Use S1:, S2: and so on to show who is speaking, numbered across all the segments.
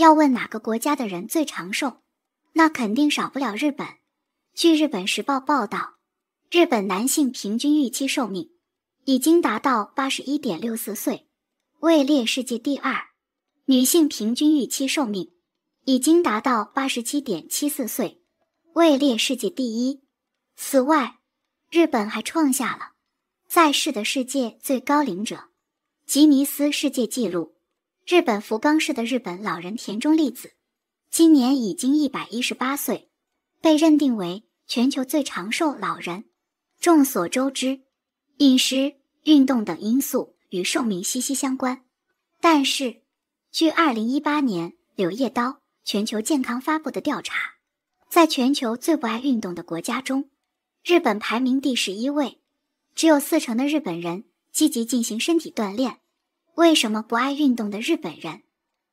S1: 要问哪个国家的人最长寿，那肯定少不了日本。据《日本时报》报道，日本男性平均预期寿命已经达到八十一点六四岁，位列世界第二；女性平均预期寿命已经达到八十七点七四岁，位列世界第一。此外，日本还创下了在世的世界最高龄者吉尼斯世界纪录。日本福冈市的日本老人田中丽子，今年已经一百一十八岁，被认定为全球最长寿老人。众所周知，饮食、运动等因素与寿命息息相关。但是，据二零一八年《柳叶刀：全球健康》发布的调查，在全球最不爱运动的国家中，日本排名第十一位，只有四成的日本人积极进行身体锻炼。为什么不爱运动的日本人，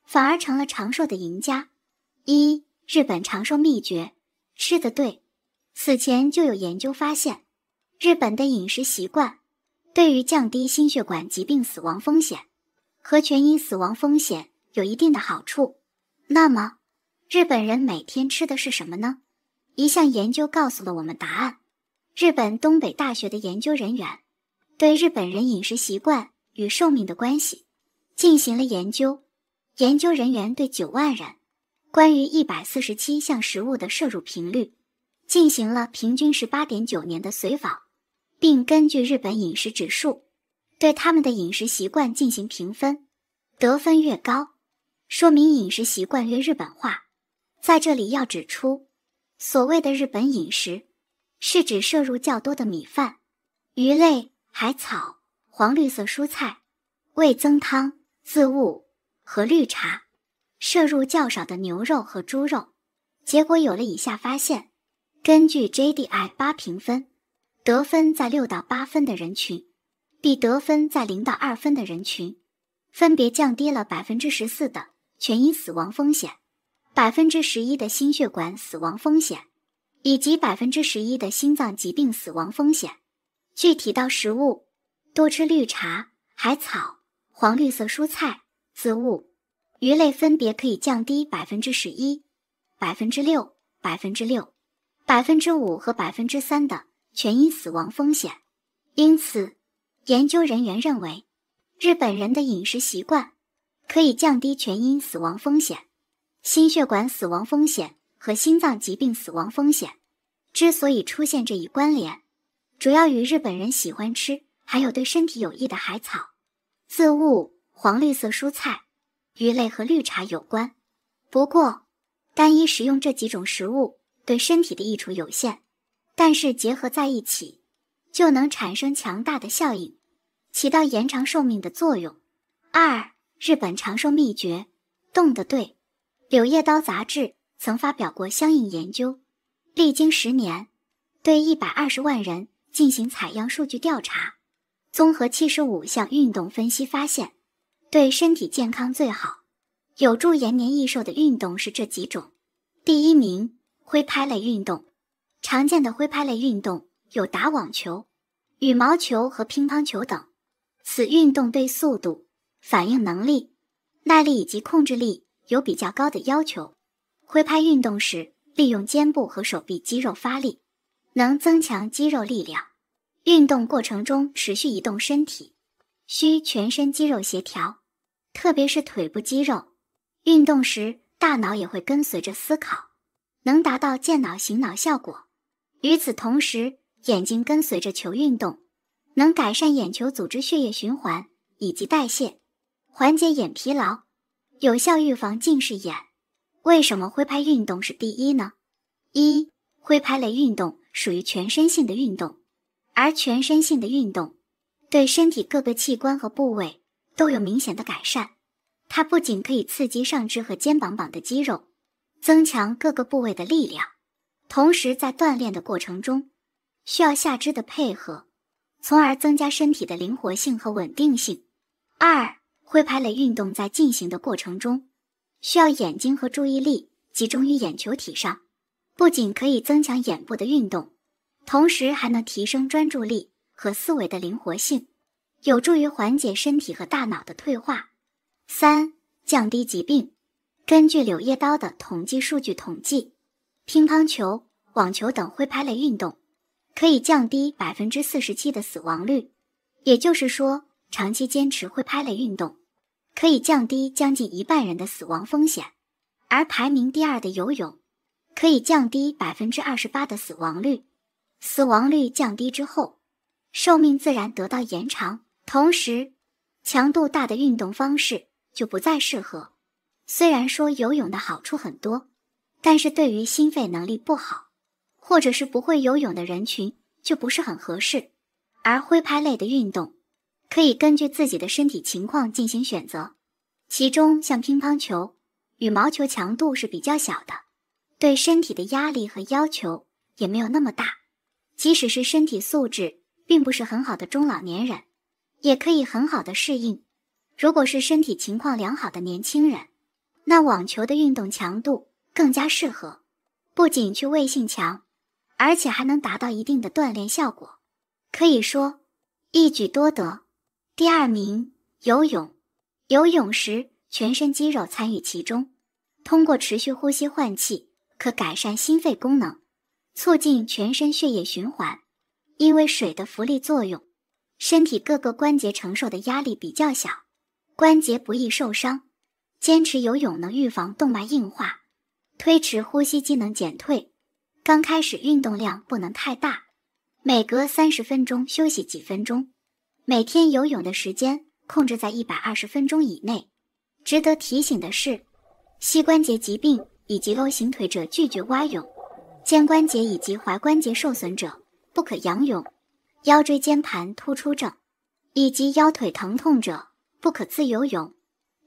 S1: 反而成了长寿的赢家？一日本长寿秘诀，吃的对。此前就有研究发现，日本的饮食习惯，对于降低心血管疾病死亡风险和全因死亡风险有一定的好处。那么，日本人每天吃的是什么呢？一项研究告诉了我们答案。日本东北大学的研究人员，对日本人饮食习惯。与寿命的关系进行了研究。研究人员对九万人关于一百四十七项食物的摄入频率进行了平均十八点九年的随访，并根据日本饮食指数对他们的饮食习惯进行评分。得分越高，说明饮食习惯越日本化。在这里要指出，所谓的日本饮食是指摄入较多的米饭、鱼类、海草。黄绿色蔬菜、味增汤、渍物和绿茶，摄入较少的牛肉和猪肉，结果有了以下发现：根据 JDI 八评分，得分在六到八分的人群，比得分在零到二分的人群，分别降低了百分之十四的全因死亡风险、百分之十一的心血管死亡风险以及百分之十一的心脏疾病死亡风险。具体到食物。多吃绿茶、海草、黄绿色蔬菜、植物、鱼类，分别可以降低百分之十一、百分之六、百分之六、百分之五和百分之三的全因死亡风险。因此，研究人员认为，日本人的饮食习惯可以降低全因死亡风险、心血管死亡风险和心脏疾病死亡风险。之所以出现这一关联，主要与日本人喜欢吃。还有对身体有益的海草、渍物、黄绿色蔬菜、鱼类和绿茶有关。不过，单一食用这几种食物对身体的益处有限，但是结合在一起，就能产生强大的效应，起到延长寿命的作用。二、日本长寿秘诀，动得对。《柳叶刀》杂志曾发表过相应研究，历经十年，对一百二十万人进行采样数据调查。综合七十五项运动分析发现，对身体健康最好、有助延年益寿的运动是这几种。第一名，挥拍类运动。常见的挥拍类运动有打网球、羽毛球和乒乓球等。此运动对速度、反应能力、耐力以及控制力有比较高的要求。挥拍运动时，利用肩部和手臂肌肉发力，能增强肌肉力量。运动过程中持续移动身体，需全身肌肉协调，特别是腿部肌肉。运动时大脑也会跟随着思考，能达到健脑醒脑效果。与此同时，眼睛跟随着球运动，能改善眼球组织血液循环以及代谢，缓解眼疲劳，有效预防近视眼。为什么挥拍运动是第一呢？一挥拍类运动属于全身性的运动。而全身性的运动，对身体各个器官和部位都有明显的改善。它不仅可以刺激上肢和肩膀膀的肌肉，增强各个部位的力量，同时在锻炼的过程中，需要下肢的配合，从而增加身体的灵活性和稳定性。二，挥拍类运动在进行的过程中，需要眼睛和注意力集中于眼球体上，不仅可以增强眼部的运动。同时还能提升专注力和思维的灵活性，有助于缓解身体和大脑的退化。三、降低疾病。根据《柳叶刀》的统计数据统计，乒乓球、网球等挥拍类运动可以降低百分之四十七的死亡率，也就是说，长期坚持挥拍类运动可以降低将近一半人的死亡风险。而排名第二的游泳，可以降低百分之二十八的死亡率。死亡率降低之后，寿命自然得到延长。同时，强度大的运动方式就不再适合。虽然说游泳的好处很多，但是对于心肺能力不好或者是不会游泳的人群就不是很合适。而挥拍类的运动可以根据自己的身体情况进行选择，其中像乒乓球、羽毛球强度是比较小的，对身体的压力和要求也没有那么大。即使是身体素质并不是很好的中老年人，也可以很好的适应。如果是身体情况良好的年轻人，那网球的运动强度更加适合，不仅趣味性强，而且还能达到一定的锻炼效果，可以说一举多得。第二名，游泳，游泳时全身肌肉参与其中，通过持续呼吸换气，可改善心肺功能。促进全身血液循环，因为水的浮力作用，身体各个关节承受的压力比较小，关节不易受伤。坚持游泳能预防动脉硬化，推迟呼吸机能减退。刚开始运动量不能太大，每隔三十分钟休息几分钟，每天游泳的时间控制在一百二十分钟以内。值得提醒的是，膝关节疾病以及 O 型腿者拒绝蛙泳。肩关节以及踝关节受损者不可仰泳，腰椎间盘突出症以及腰腿疼痛者不可自由泳。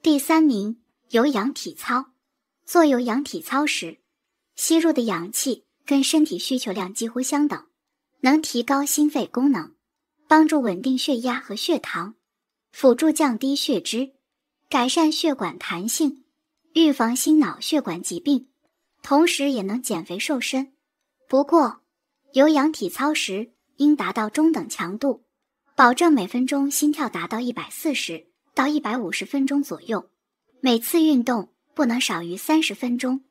S1: 第三名，有氧体操。做有氧体操时，吸入的氧气跟身体需求量几乎相等，能提高心肺功能，帮助稳定血压和血糖，辅助降低血脂，改善血管弹性，预防心脑血管疾病。同时也能减肥瘦身，不过有氧体操时应达到中等强度，保证每分钟心跳达到一百四十到一百五十分钟左右，每次运动不能少于三十分钟，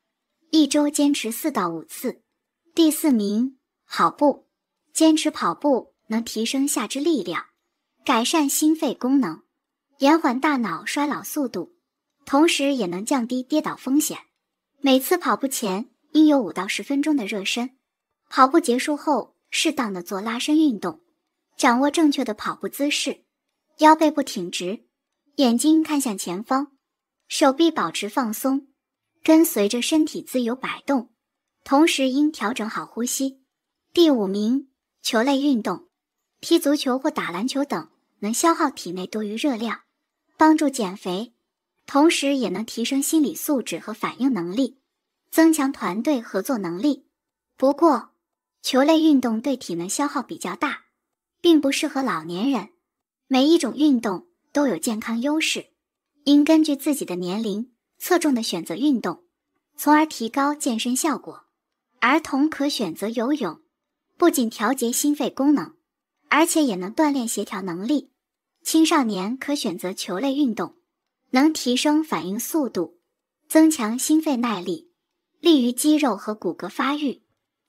S1: 一周坚持四到五次。第四名，跑步，坚持跑步能提升下肢力量，改善心肺功能，延缓大脑衰老速度，同时也能降低跌倒风险。每次跑步前应有五到十分钟的热身，跑步结束后适当的做拉伸运动，掌握正确的跑步姿势，腰背部挺直，眼睛看向前方，手臂保持放松，跟随着身体自由摆动，同时应调整好呼吸。第五名，球类运动，踢足球或打篮球等能消耗体内多余热量，帮助减肥。同时也能提升心理素质和反应能力，增强团队合作能力。不过，球类运动对体能消耗比较大，并不适合老年人。每一种运动都有健康优势，应根据自己的年龄侧重的选择运动，从而提高健身效果。儿童可选择游泳，不仅调节心肺功能，而且也能锻炼协调能力。青少年可选择球类运动。能提升反应速度，增强心肺耐力，利于肌肉和骨骼发育。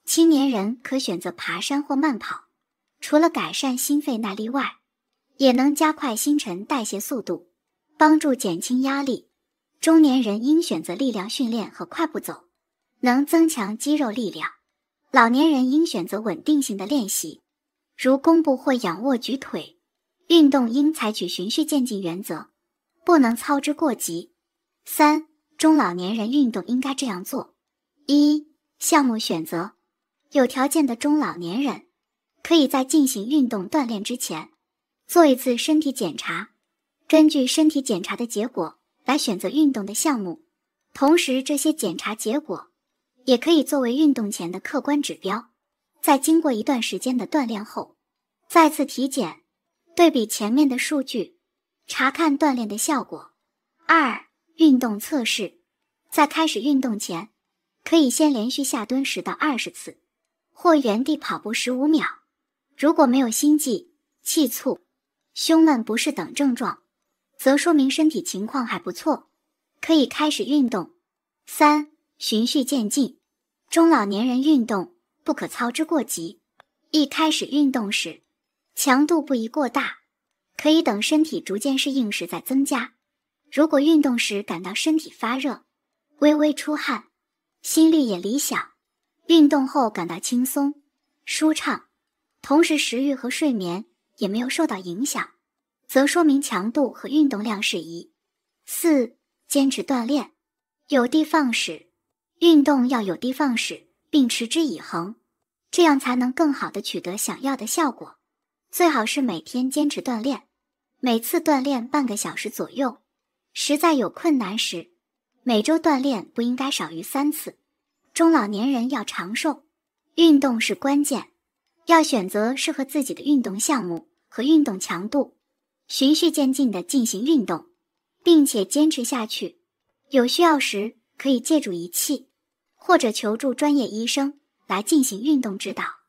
S1: 青年人可选择爬山或慢跑，除了改善心肺耐力外，也能加快新陈代谢速度，帮助减轻压力。中年人应选择力量训练和快步走，能增强肌肉力量。老年人应选择稳定性的练习，如弓步或仰卧举腿。运动应采取循序渐进原则。不能操之过急。三、中老年人运动应该这样做：一、项目选择，有条件的中老年人可以在进行运动锻炼之前做一次身体检查，根据身体检查的结果来选择运动的项目。同时，这些检查结果也可以作为运动前的客观指标。在经过一段时间的锻炼后，再次体检，对比前面的数据。查看锻炼的效果。二、运动测试，在开始运动前，可以先连续下蹲十到二十次，或原地跑步十五秒。如果没有心悸、气促、胸闷不适等症状，则说明身体情况还不错，可以开始运动。三、循序渐进，中老年人运动不可操之过急。一开始运动时，强度不宜过大。可以等身体逐渐适应时再增加。如果运动时感到身体发热、微微出汗、心率也理想，运动后感到轻松、舒畅，同时食欲和睡眠也没有受到影响，则说明强度和运动量适宜。四、坚持锻炼，有的放矢。运动要有的放矢，并持之以恒，这样才能更好的取得想要的效果。最好是每天坚持锻炼，每次锻炼半个小时左右。实在有困难时，每周锻炼不应该少于三次。中老年人要长寿，运动是关键。要选择适合自己的运动项目和运动强度，循序渐进地进行运动，并且坚持下去。有需要时，可以借助仪器或者求助专业医生来进行运动指导。